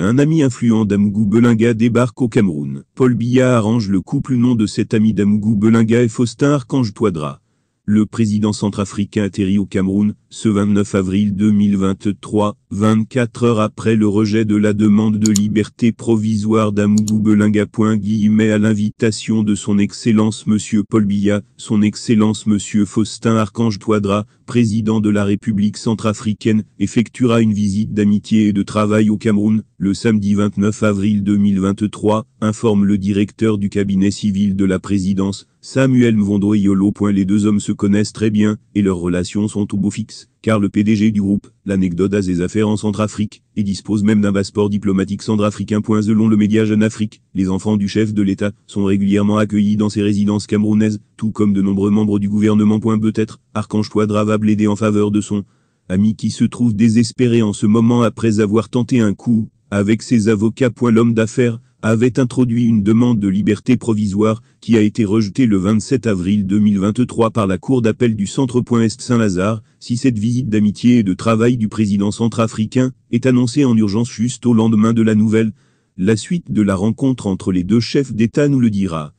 Un ami influent d'Amougou Belinga débarque au Cameroun. Paul Biya arrange le couple nom de cet ami d'Amougou Belinga et Faustin Archange Toidra le président centrafricain atterrit au Cameroun, ce 29 avril 2023, 24 heures après le rejet de la demande de liberté provisoire d'Amougou Belinga. Guillemets à l'invitation de son Excellence Monsieur Paul Biya, son Excellence Monsieur Faustin Archange Touadra, président de la République centrafricaine, effectuera une visite d'amitié et de travail au Cameroun, le samedi 29 avril 2023, informe le directeur du cabinet civil de la présidence, Samuel Mvondoyolo. Les deux hommes se connaissent très bien, et leurs relations sont au beau fixe, car le PDG du groupe, l'anecdote a ses affaires en Centrafrique, et dispose même d'un passeport diplomatique centrafricain. Selon le média Jeune Afrique, les enfants du chef de l'État sont régulièrement accueillis dans ses résidences camerounaises, tout comme de nombreux membres du gouvernement. Peut-être, Archange toi va en faveur de son ami qui se trouve désespéré en ce moment après avoir tenté un coup, avec ses avocats. L'homme d'affaires, avait introduit une demande de liberté provisoire qui a été rejetée le 27 avril 2023 par la Cour d'appel du Centre-Est Saint-Lazare, si cette visite d'amitié et de travail du président centrafricain est annoncée en urgence juste au lendemain de la nouvelle, la suite de la rencontre entre les deux chefs d'État nous le dira.